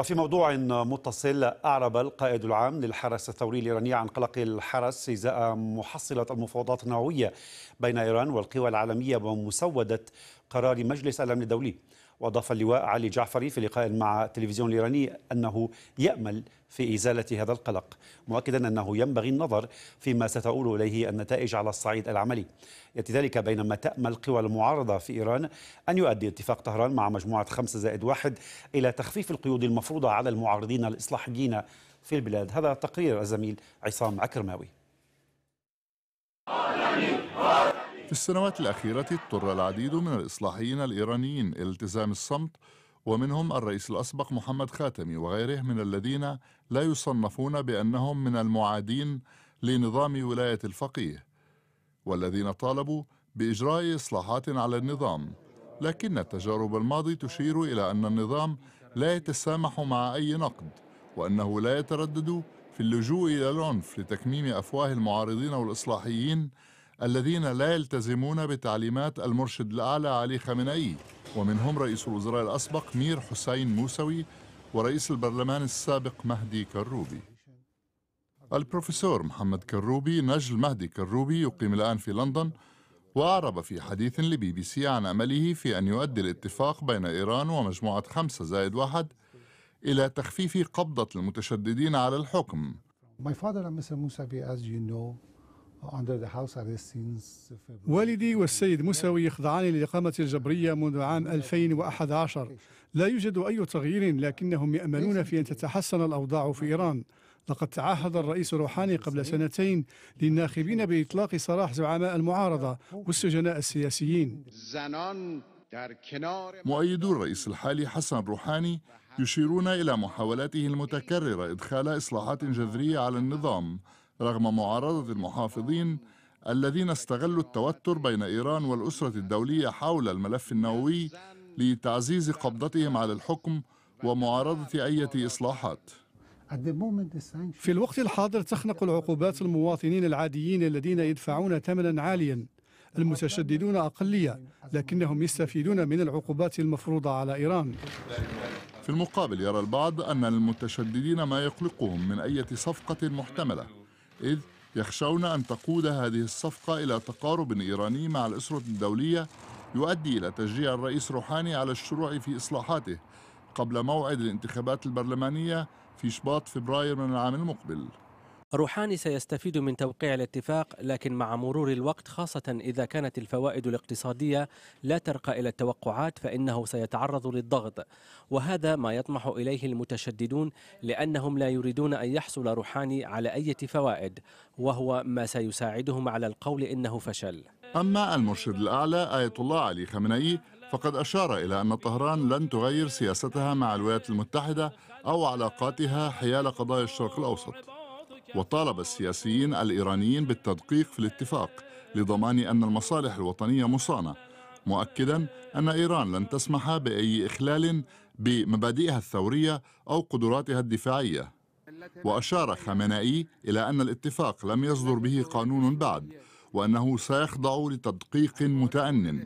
وفي موضوع متصل أعرب القائد العام للحرس الثوري الإيراني عن قلق الحرس إزاء محصلة المفاوضات النووية بين إيران والقوى العالمية ومسودة قرار مجلس الأمن الدولي واضاف اللواء علي جعفري في لقاء مع التلفزيون الايراني انه يامل في ازاله هذا القلق مؤكدا انه ينبغي النظر فيما ستؤول اليه النتائج على الصعيد العملي ياتي ذلك بينما تامل قوى المعارضه في ايران ان يؤدي اتفاق طهران مع مجموعه خمسة زائد واحد الى تخفيف القيود المفروضه على المعارضين الاصلاحيين في البلاد هذا تقرير الزميل عصام عكرماوي في السنوات الأخيرة اضطر العديد من الإصلاحيين الإيرانيين إلى التزام الصمت ومنهم الرئيس الأسبق محمد خاتمي وغيره من الذين لا يصنفون بأنهم من المعادين لنظام ولاية الفقيه والذين طالبوا بإجراء إصلاحات على النظام لكن التجارب الماضي تشير إلى أن النظام لا يتسامح مع أي نقد وأنه لا يتردد في اللجوء إلى العنف لتكميم أفواه المعارضين والإصلاحيين الذين لا يلتزمون بتعليمات المرشد الأعلى علي خامنئي ومنهم رئيس الوزراء الأسبق مير حسين موسوي ورئيس البرلمان السابق مهدي كروبي البروفيسور محمد كروبي نجل مهدي كروبي يقيم الآن في لندن وأعرب في حديث لبي بي سي عن أمله في أن يؤدي الاتفاق بين إيران ومجموعة خمسة زائد واحد إلى تخفيف قبضة المتشددين على الحكم My father, Mr. Musavi, as you know, والدي والسيد موسوي يخضعان للإقامة الجبرية منذ عام 2011 لا يوجد أي تغيير لكنهم يأملون في أن تتحسن الأوضاع في إيران لقد تعهد الرئيس روحاني قبل سنتين للناخبين بإطلاق سراح زعماء المعارضة والسجناء السياسيين مؤيدو الرئيس الحالي حسن روحاني يشيرون إلى محاولاته المتكررة إدخال إصلاحات جذرية على النظام رغم معارضة المحافظين الذين استغلوا التوتر بين إيران والأسرة الدولية حول الملف النووي لتعزيز قبضتهم على الحكم ومعارضة أي إصلاحات في الوقت الحاضر تخنق العقوبات المواطنين العاديين الذين يدفعون ثمنا عاليا المتشددون أقلية لكنهم يستفيدون من العقوبات المفروضة على إيران في المقابل يرى البعض أن المتشددين ما يقلقهم من أي صفقة محتملة إذ يخشون أن تقود هذه الصفقة إلى تقارب إيراني مع الأسرة الدولية يؤدي إلى تشجيع الرئيس روحاني على الشروع في إصلاحاته قبل موعد الانتخابات البرلمانية في شباط فبراير من العام المقبل روحاني سيستفيد من توقيع الاتفاق لكن مع مرور الوقت خاصة إذا كانت الفوائد الاقتصادية لا ترقى إلى التوقعات فإنه سيتعرض للضغط وهذا ما يطمح إليه المتشددون لأنهم لا يريدون أن يحصل روحاني على أي فوائد وهو ما سيساعدهم على القول إنه فشل أما المرشد الأعلى آية الله علي خمنئي فقد أشار إلى أن طهران لن تغير سياستها مع الولايات المتحدة أو علاقاتها حيال قضايا الشرق الأوسط وطالب السياسيين الإيرانيين بالتدقيق في الاتفاق لضمان أن المصالح الوطنية مصانة مؤكدا أن إيران لن تسمح بأي إخلال بمبادئها الثورية أو قدراتها الدفاعية وأشار خامنائي إلى أن الاتفاق لم يصدر به قانون بعد وأنه سيخضع لتدقيق متأنٍ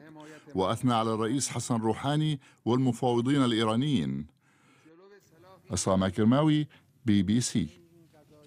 وأثنى على الرئيس حسن روحاني والمفاوضين الإيرانيين أسامة كرماوي بي بي سي